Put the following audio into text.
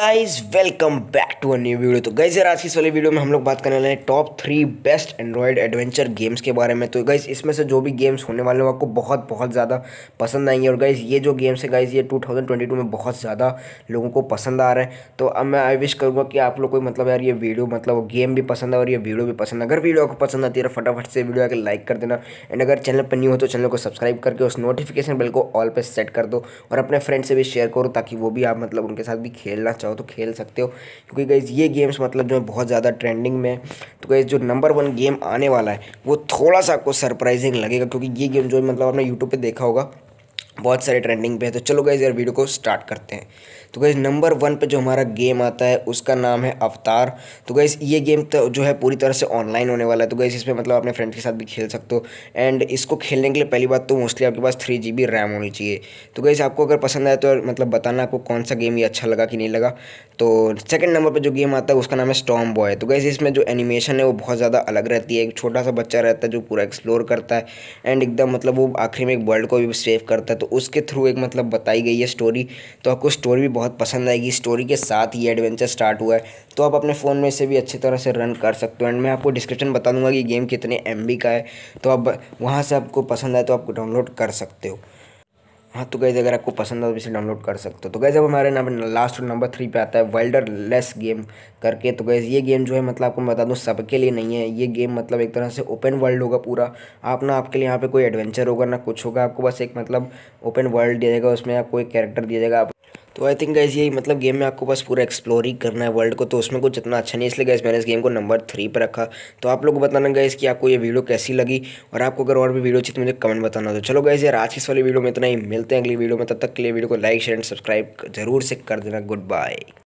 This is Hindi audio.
guys welcome back to a new video तो गाइज़ यार आज की इस वाली वीडियो में हम लोग बात करने वाले हैं top three best Android adventure games के बारे में तो गाइज़ इसमें से जो भी गेम्स होने वाले हैं आपको बहुत बहुत ज़्यादा पसंद आएंगे और गाइज ये जो गेम्स है गाइज़ ये 2022 में बहुत ज़्यादा लोगों को पसंद आ रहे हैं तो अब मैं आई विश करूँगा कि आप लोग को मतलब यार ये वीडियो मतलब गेम भी पसंद है और ये वीडियो भी पसंद है अगर वीडियो आपको पसंद आती है तो फटाफट से वीडियो आकर लाइक कर देना एंड अगर चैनल पर न्यू हो तो चैनल को सब्सक्राइब करके उस नोटिफिकेशन बिल को ऑल पर सेट कर दो और अपने फ्रेंड से भी शेयर करो ताकि वो भी आप मतलब उनके साथ भी खेलना चाहो चाहो तो खेल सकते हो क्योंकि गई ये गेम्स मतलब जो है बहुत ज़्यादा ट्रेंडिंग में है तो गई जो नंबर वन गेम आने वाला है वो थोड़ा सा आपको सरप्राइजिंग लगेगा क्योंकि ये गेम जो है मतलब आपने यूट्यूब पर देखा होगा बहुत सारे ट्रेंडिंग पे है तो चलो गाइज यार वीडियो को स्टार्ट करते हैं तो गाइज नंबर वन पे जो हमारा गेम आता है उसका नाम है अवतार तो गाइज ये गेम तो जो है पूरी तरह से ऑनलाइन होने वाला है तो गाइज इस पर मतलब अपने फ्रेंड के साथ भी खेल सकते हो एंड इसको खेलने के लिए पहली बात तो मोस्टली आपके पास थ्री जी रैम होनी चाहिए तो गाइज आपको अगर पसंद आए तो मतलब बताना आपको कौन सा गेम ये अच्छा लगा कि नहीं लगा तो सेकेंड नंबर पर जो गेम आता है उसका नाम है स्टॉम बॉय तो गाइज इसमें जो एनिमेशन है वो बहुत ज़्यादा अलग रहती है एक छोटा सा बच्चा रहता है जो पूरा एक्सप्लोर करता है एंड एकदम मतलब वो आखिरी में एक वर्ल्ड को भी सेव करता है तो उसके थ्रू एक मतलब बताई गई है स्टोरी तो आपको स्टोरी भी बहुत पसंद आएगी स्टोरी के साथ ही एडवेंचर स्टार्ट हुआ है तो आप अपने फ़ोन में इसे भी अच्छी तरह से रन कर सकते हो एंड मैं आपको डिस्क्रिप्शन बता दूंगा कि गेम कितने एम का है तो आप वहाँ से आपको पसंद आए तो आप डाउनलोड कर सकते हो हाँ तो गैज़ अगर आपको पसंद हो तो इसे डाउनलोड कर सकते हो तो गैज़ अब हमारे नाम लास्ट नंबर थ्री पे आता है वाइल्डर लेस गेम करके तो गैज़ ये गेम जो है मतलब आपको बता दूँ सबके लिए नहीं है ये गेम मतलब एक तरह से ओपन वर्ल्ड होगा पूरा आप ना आपके लिए यहाँ पे कोई एडवेंचर होगा ना कुछ होगा आपको बस एक मतलब ओपन वर्ल्ड दिया जाएगा उसमें आपको एक कैरेक्टर दिया जाएगा आप तो आई थिंक गैस यही मतलब गेम में आपको बस पूरा एक्सप्लोर ही करना है वर्ल्ड को तो उसमें कुछ इतना अच्छा नहीं इसलिए गैस मैंने इस गेम को नंबर थ्री पर रखा तो आप लोग को बताना गैस कि आपको ये वीडियो कैसी लगी और आपको अगर और भी वीडियो चाहिए तो मुझे कमेंट बताना तो चलो गैस यार आज इस वाली वीडियो में इतना ही मिलते हैं अगली वीडियो में तब तक के लिए वीडियो को लाइक शेयर एंड सब्सक्राइब जरूर से कर देना गुड बाय